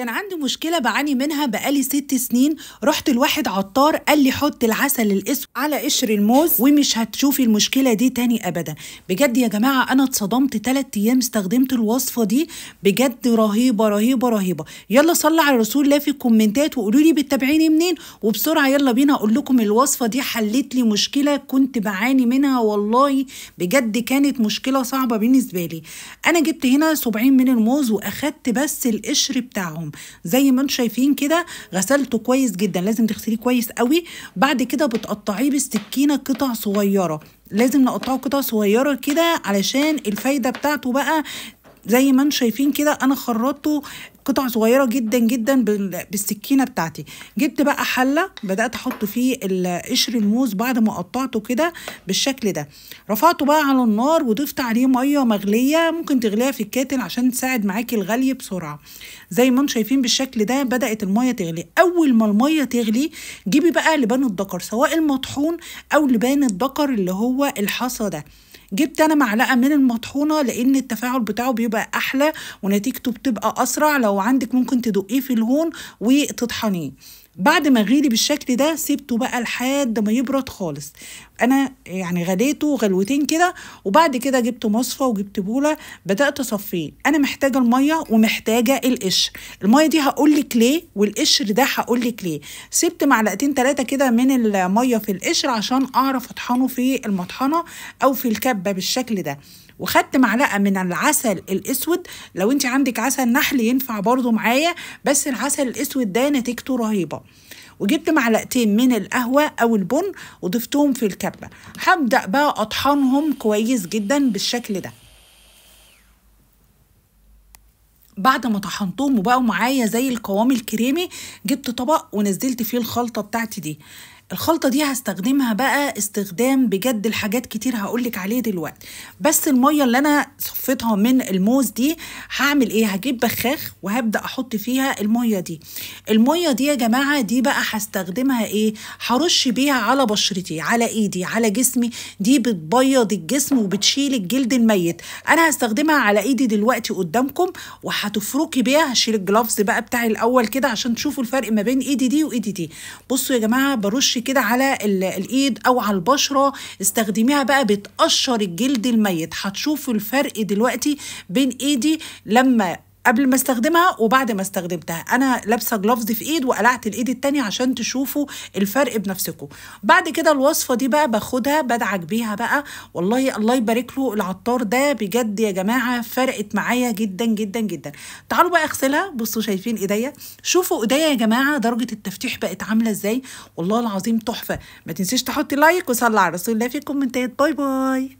كان عندي مشكلة بعاني منها بقالي ست سنين رحت لواحد عطار قال لي حط العسل الأسود على قشر الموز ومش هتشوفي المشكلة دي تاني أبدا بجد يا جماعة أنا اتصدمت تلات أيام استخدمت الوصفة دي بجد رهيبة رهيبة رهيبة يلا صل على رسول الله في الكومنتات وقولوا لي بتتابعيني منين وبسرعة يلا بينا أقول لكم الوصفة دي حلت لي مشكلة كنت بعاني منها والله بجد كانت مشكلة صعبة بالنسبة لي أنا جبت هنا صبعين من الموز وأخدت بس القشر بتاعهم الكريم زي ما انتم شايفين كده غسلته كويس جدا لازم تغسليه كويس قوي بعد كده بتقطعيه بالسكينه قطع صغيره لازم نقطعه قطع صغيره كده علشان الفايده بتاعته بقى زي ما انتم شايفين كده انا خرطته قطع صغيره جدا جدا بالسكينه بتاعتي جبت بقى حله بدات احط فيه قشر الموز بعد ما قطعته كده بالشكل ده رفعته بقى على النار وضفت عليه ميه مغليه ممكن تغليها في الكاتل عشان تساعد معاكي الغلي بسرعه زي ما انتم شايفين بالشكل ده بدات الميه تغلي اول ما الميه تغلي جيبي بقى لبان الدكر سواء المطحون او لبان الدكر اللي هو الحصى ده جبت انا معلقه من المطحونه لان التفاعل بتاعه بيبقى احلى ونتيجته بتبقى اسرع لو عندك ممكن تدقيه في الهون وتطحنيه بعد ما غلي بالشكل ده سيبته بقى لحد ما يبرد خالص انا يعني غليته غلوتين كده وبعد كده جبت مصفى وجبت بوله بدات اصفيه انا محتاجه الميه ومحتاجه القشر الميه دي هقول لك ليه والقشر ده هقول لك ليه سبت معلقتين ثلاثه كده من الميه في القشر عشان اعرف اطحنه في المطحنه او في الكبه بالشكل ده وخدت معلقه من العسل الاسود لو انت عندك عسل نحل ينفع برضو معايا بس العسل الاسود ده نتيجته رهيبه وجبت معلقتين من القهوة أو البن وضفتهم في الكبة هبدأ بقى أطحنهم كويس جدا بالشكل ده بعد ما طحنتهم وبقوا معايا زي القوام الكريمي جبت طبق ونزلت فيه الخلطة بتاعتي دي الخلطة دي هستخدمها بقى استخدام بجد لحاجات كتير هقولك عليه دلوقتي بس المية اللي أنا صفيتها من الموز دي هعمل إيه هجيب بخاخ وهبدأ أحط فيها المية دي المية دي يا جماعة دي بقى هستخدمها إيه هرش بيها على بشرتي على إيدي على جسمي دي بتبيض الجسم وبتشيل الجلد الميت أنا هستخدمها على إيدي دلوقتي قدامكم وهتفركي بيها هشيل الجلافز بقى بتاعي الأول كده عشان تشوفوا الفرق ما بين إيدي دي وإيدي دي بصوا يا جماعة برش كده على الايد او على البشره استخدميها بقى بتقشر الجلد الميت هتشوفوا الفرق دلوقتي بين ايدي لما قبل ما استخدمها وبعد ما استخدمتها انا لابسه جلوفز في ايد وقلعت الايد التانية عشان تشوفوا الفرق بنفسكم بعد كده الوصفه دي بقى باخدها بدعك بيها بقى والله الله يبارك له العطار ده بجد يا جماعه فرقت معايا جدا جدا جدا تعالوا بقى اغسلها بصوا شايفين ايديا شوفوا ايديا يا جماعه درجه التفتيح بقت عامله ازاي والله العظيم تحفه ما تنسيش تحطي لايك وصلي على رسول الله في الكومنتات باي باي